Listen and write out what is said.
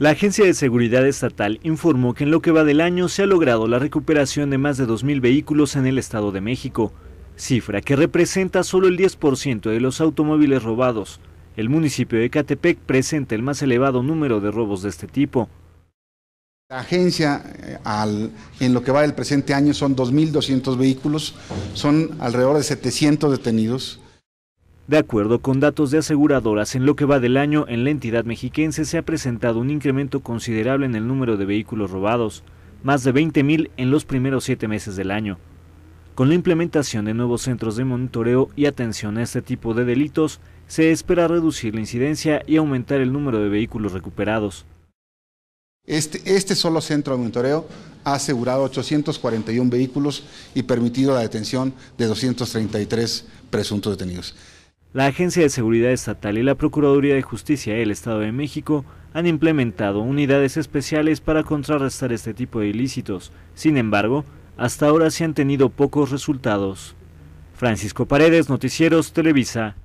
La Agencia de Seguridad Estatal informó que en lo que va del año se ha logrado la recuperación de más de 2.000 vehículos en el Estado de México, cifra que representa solo el 10% de los automóviles robados. El municipio de Catepec presenta el más elevado número de robos de este tipo. La agencia, eh, en lo que va del presente año, son 2.200 vehículos, son alrededor de 700 detenidos, de acuerdo con datos de aseguradoras, en lo que va del año en la entidad mexiquense se ha presentado un incremento considerable en el número de vehículos robados, más de 20.000 en los primeros siete meses del año. Con la implementación de nuevos centros de monitoreo y atención a este tipo de delitos, se espera reducir la incidencia y aumentar el número de vehículos recuperados. Este, este, solo centro de monitoreo ha asegurado 841 vehículos y permitido la detención de 233 presuntos detenidos. La Agencia de Seguridad Estatal y la Procuraduría de Justicia del Estado de México han implementado unidades especiales para contrarrestar este tipo de ilícitos. Sin embargo, hasta ahora se han tenido pocos resultados. Francisco Paredes, Noticieros, Televisa.